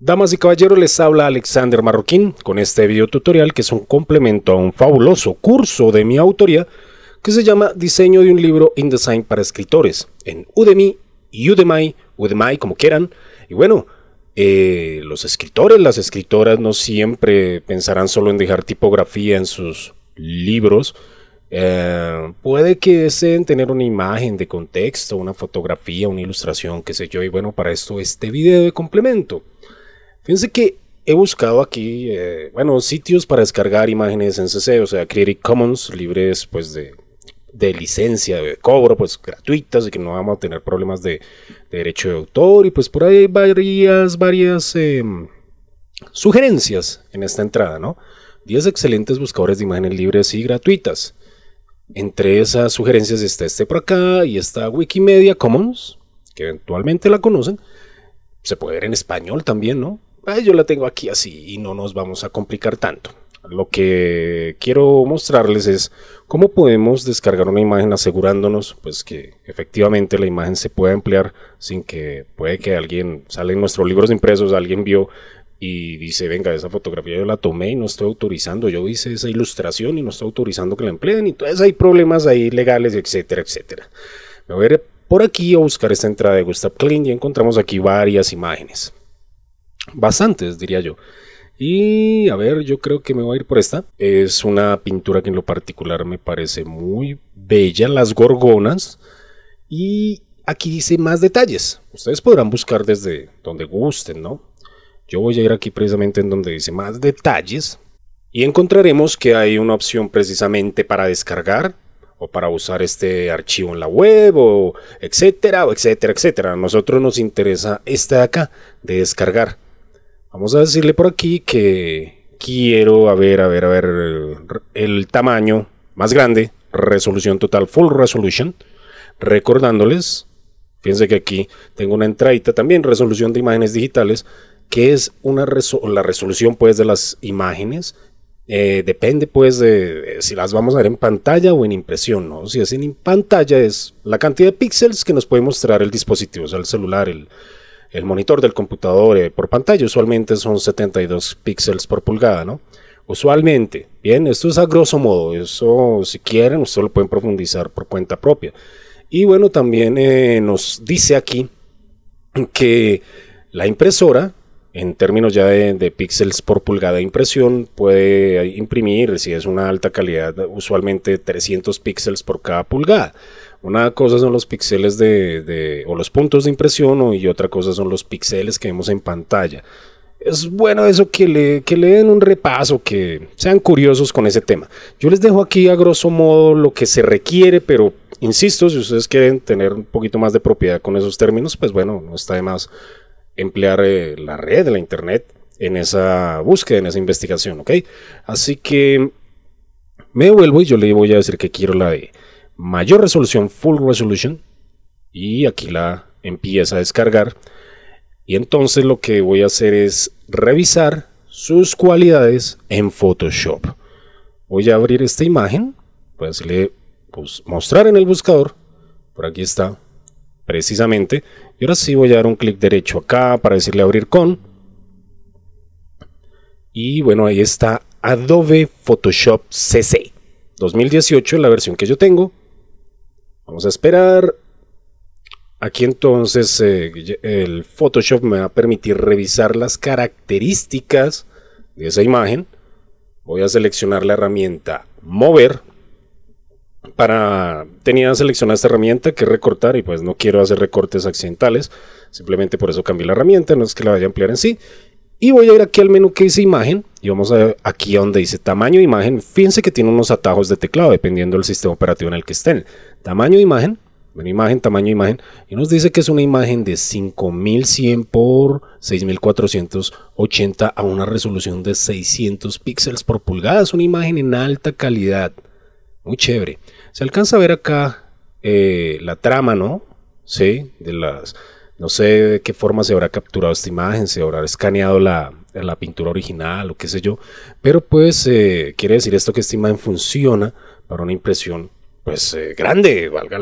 Damas y caballeros, les habla Alexander Marroquín con este video tutorial que es un complemento a un fabuloso curso de mi autoría que se llama Diseño de un libro InDesign para escritores en Udemy, Udemy, Udemy, como quieran. Y bueno, eh, los escritores, las escritoras no siempre pensarán solo en dejar tipografía en sus libros. Eh, puede que deseen tener una imagen de contexto, una fotografía, una ilustración, qué sé yo. Y bueno, para esto este video de complemento. Fíjense que he buscado aquí, eh, bueno, sitios para descargar imágenes en CC, o sea, Creative Commons, libres pues de, de licencia, de cobro, pues gratuitas y que no vamos a tener problemas de, derecho de autor y pues por ahí hay varias, varias em, sugerencias en esta entrada, ¿no? 10 excelentes buscadores de imágenes libres y gratuitas. Entre esas sugerencias está este por acá y está Wikimedia Commons, que eventualmente la conocen. Se puede ver en español también, ¿no? yo la tengo aquí así y no nos vamos a complicar tanto. Lo que quiero mostrarles es cómo podemos descargar una imagen asegurándonos pues que efectivamente la imagen se pueda emplear sin que puede que alguien sale en nuestros libros impresos, alguien vio y dice, venga, esa fotografía yo la tomé y no estoy autorizando, yo hice esa ilustración y no estoy autorizando que la empleen, y entonces hay problemas ahí legales, etcétera, etcétera. Me voy a ir por aquí a buscar esta entrada de Gustav Klein y encontramos aquí varias imágenes bastantes, diría yo. Y a ver, yo creo que me voy a ir por esta. Es una pintura que en lo particular me parece muy bella, las gorgonas. Y aquí dice más detalles. Ustedes podrán buscar desde donde gusten, ¿no? Yo voy a ir aquí precisamente en donde dice más detalles. Y encontraremos que hay una opción precisamente para descargar o para usar este archivo en la web o etcétera, etcétera, etcétera. A nosotros nos interesa esta de acá de descargar. Vamos a decirle por aquí que quiero, a ver, a ver, a ver, el tamaño más grande, resolución total, full resolution. Recordándoles, fíjense que aquí tengo una entradita también, resolución de imágenes digitales, que es una la resolución pues de las imágenes. Eh, depende pues de si las vamos a ver en pantalla o en impresión, ¿no? Si es en pantalla es la cantidad de píxeles que nos puede mostrar el dispositivo, o sea, el celular, el, el monitor del computador eh, por pantalla usualmente son 72 píxeles por pulgada, Usualmente, bien, esto es a grosso modo, eso si quieren, ustedes lo pueden profundizar por cuenta propia. Y bueno, también eh, nos dice aquí que la impresora en términos ya de, píxeles por pulgada de impresión, puede imprimir, si es una alta calidad, usualmente 300 píxeles por cada pulgada. Una cosa son los píxeles de, o los puntos de impresión y otra cosa son los píxeles que vemos en pantalla. Es bueno eso que le, que le den un repaso, que sean curiosos con ese tema. Yo les dejo aquí a grosso modo lo que se requiere, pero insisto, si ustedes quieren tener un poquito más de propiedad con esos términos, pues bueno, no está de más emplear eh, la red, la internet, en esa búsqueda, en esa investigación, ¿ok? Así que me vuelvo y yo le voy a decir que quiero la de mayor resolución, full resolution, y aquí la empieza a descargar. Y entonces lo que voy a hacer es revisar sus cualidades en Photoshop. Voy a abrir esta imagen, pues le mostrar en el buscador, por aquí está, precisamente, y ahora sí voy a dar un clic derecho acá para decirle abrir con. Y bueno, ahí está Adobe Photoshop CC 2018, la versión que yo tengo. Vamos a esperar. Aquí entonces eh, el Photoshop me va a permitir revisar las características de esa imagen. Voy a seleccionar la herramienta Mover para tenía seleccionada esta herramienta que recortar y pues no quiero hacer recortes accidentales, simplemente por eso cambié la herramienta, no es que la vaya a ampliar en sí. Y voy a ir aquí al menú que dice imagen y vamos a, aquí donde dice tamaño e imagen. Fíjense que tiene unos atajos de teclado dependiendo del sistema operativo en el que estén. Tamaño de imagen, una imagen, tamaño e imagen. Y nos dice que es una imagen de 5100 por 6480 a una resolución de 600 píxeles por pulgada. Es una imagen en alta calidad muy chévere. Se alcanza a ver acá eh, la trama, ¿no? Sí, de las... No sé de qué forma se habrá capturado esta imagen, se habrá escaneado la, pintura original o qué sé yo. Pero pues eh, quiere decir esto que esta imagen funciona para una impresión pues eh, grande, valga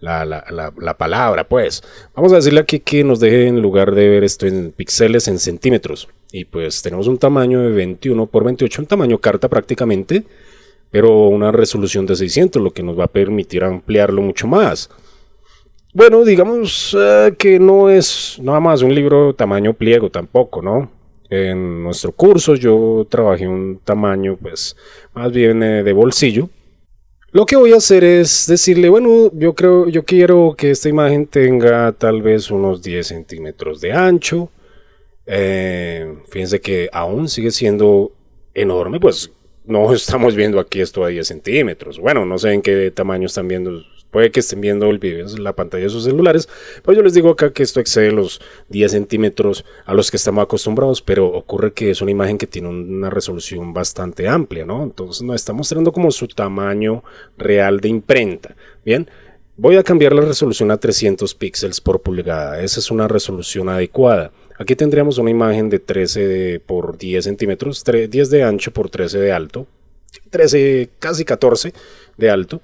la, palabra pues. Vamos a decirle aquí que nos deje en lugar de ver esto en píxeles, en centímetros. Y pues tenemos un tamaño de 21 por 28, un tamaño carta prácticamente pero una resolución de 600, lo que nos va a permitir ampliarlo mucho más. Bueno, digamos eh, que no es nada más un libro tamaño pliego tampoco, ¿no? En nuestro curso yo trabajé un tamaño pues más bien eh, de bolsillo. Lo que voy a hacer es decirle, bueno, yo creo, yo quiero que esta imagen tenga tal vez unos 10 centímetros de ancho. Eh, fíjense que aún sigue siendo enorme, pues no estamos viendo aquí esto a 10 centímetros. Bueno, no sé en qué tamaño están viendo. Puede que estén viendo el video en la pantalla de sus celulares. Pues yo les digo acá que esto excede los 10 centímetros a los que estamos acostumbrados. Pero ocurre que es una imagen que tiene una resolución bastante amplia, ¿no? Entonces nos está mostrando como su tamaño real de imprenta. Bien. Voy a cambiar la resolución a 300 píxeles por pulgada. Esa es una resolución adecuada. Aquí tendríamos una imagen de 13 por 10 centímetros, 10 de ancho por 13 de alto, 13, casi 14 de alto.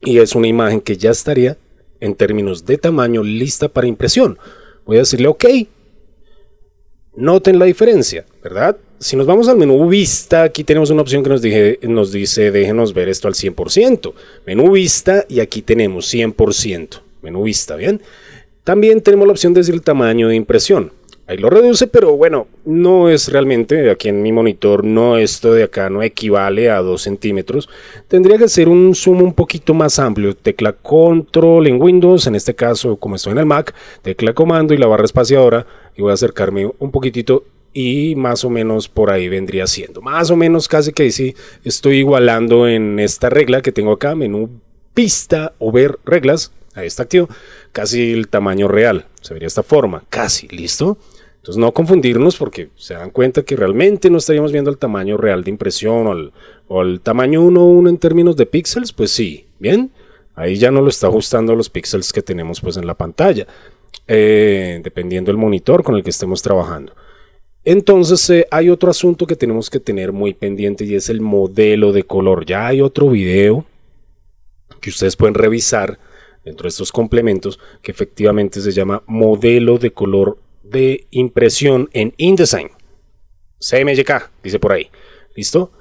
Y es una imagen que ya estaría en términos de tamaño lista para impresión. Voy a decirle OK. Noten la diferencia, ¿verdad? Si nos vamos al menú vista, aquí tenemos una opción que nos, dije, nos dice déjenos ver esto al 100%. Menú vista y aquí tenemos 100%. Menú vista, ¿bien? También tenemos la opción de decir el tamaño de impresión. Ahí lo reduce, pero bueno, no es realmente, aquí en mi monitor, no esto de acá no equivale a 2 centímetros. Tendría que hacer un zoom un poquito más amplio. Tecla control en Windows, en este caso como estoy en el Mac, tecla comando y la barra espaciadora. Y voy a acercarme un poquitito y más o menos por ahí vendría siendo. Más o menos casi que sí estoy igualando en esta regla que tengo acá, menú pista o ver reglas, ahí está activo casi el tamaño real. Se vería esta forma, casi, ¿listo? Entonces no confundirnos porque se dan cuenta que realmente no estaríamos viendo el tamaño real de impresión o el, tamaño 1 1 en términos de píxeles, pues sí, ¿bien? Ahí ya no lo está ajustando a los píxeles que tenemos pues en la pantalla, eh, dependiendo del monitor con el que estemos trabajando. Entonces eh, hay otro asunto que tenemos que tener muy pendiente y es el modelo de color. Ya hay otro video que ustedes pueden revisar dentro de estos complementos que efectivamente se llama modelo de color de impresión en InDesign. CMYK, dice por ahí. ¿Listo?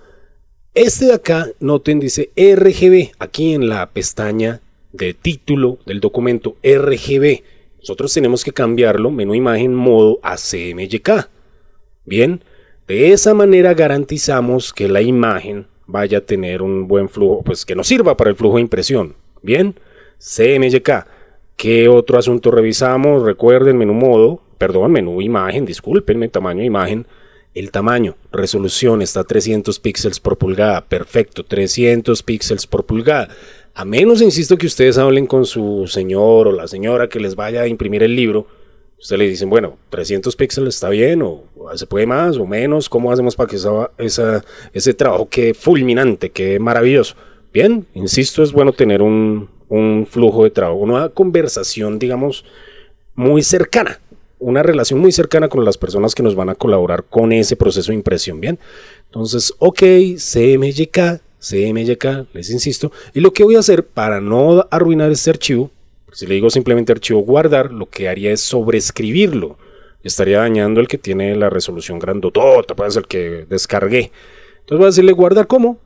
Este de acá, noten, dice RGB, aquí en la pestaña de título del documento RGB. Nosotros tenemos que cambiarlo, menú imagen, modo a CMYK. Bien, de esa manera garantizamos que la imagen vaya a tener un buen flujo, pues que nos sirva para el flujo de impresión. Bien, CMYK. ¿Qué otro asunto revisamos? Recuerden, menú modo, perdón, menú imagen, discúlpenme, tamaño imagen. El tamaño, resolución está 300 píxeles por pulgada. Perfecto, 300 píxeles por pulgada. A menos, insisto, que ustedes hablen con su señor o la señora que les vaya a imprimir el libro. Ustedes le dicen, bueno, 300 píxeles está bien, o se puede más o menos. ¿Cómo hacemos para que esa, ese trabajo quede fulminante, quede maravilloso? Bien, insisto, es bueno tener un, un flujo de trabajo, una conversación, digamos, muy cercana, una relación muy cercana con las personas que nos van a colaborar con ese proceso de impresión, ¿bien? Entonces, ok, CMYK, CMYK, les insisto, y lo que voy a hacer para no arruinar este archivo, si le digo simplemente archivo guardar, lo que haría es sobrescribirlo, Estaría dañando el que tiene la resolución grandotota, puede ser el que descargué. Entonces voy a decirle guardar como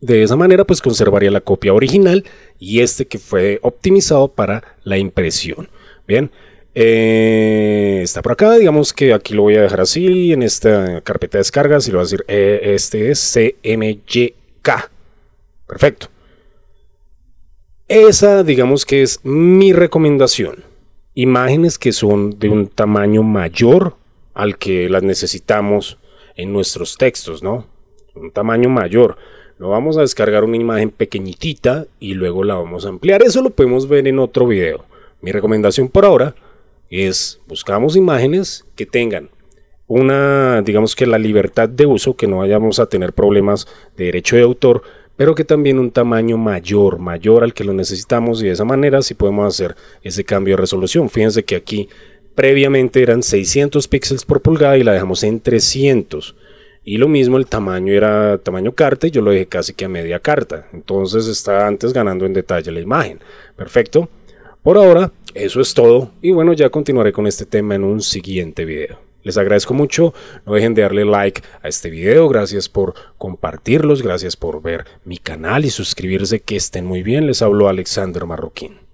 de esa manera pues conservaría la copia original y este que fue optimizado para la impresión. Bien, eh, está por acá, digamos que aquí lo voy a dejar así en esta carpeta de descargas y lo voy a decir, eh, este es CMYK. Perfecto. Esa digamos que es mi recomendación. Imágenes que son de un tamaño mayor al que las necesitamos en nuestros textos, ¿no? Un tamaño mayor lo vamos a descargar una imagen pequeñitita y luego la vamos a ampliar. Eso lo podemos ver en otro video. Mi recomendación por ahora es buscamos imágenes que tengan una, digamos que la libertad de uso, que no vayamos a tener problemas de derecho de autor, pero que también un tamaño mayor, mayor al que lo necesitamos y de esa manera sí podemos hacer ese cambio de resolución. Fíjense que aquí previamente eran 600 píxeles por pulgada y la dejamos en 300. Y lo mismo, el tamaño era tamaño carta y yo lo dejé casi que a media carta. Entonces está antes ganando en detalle la imagen. Perfecto. Por ahora, eso es todo. Y bueno, ya continuaré con este tema en un siguiente video. Les agradezco mucho, no dejen de darle like a este video, gracias por compartirlos, gracias por ver mi canal y suscribirse, que estén muy bien, les hablo Alexander Marroquín.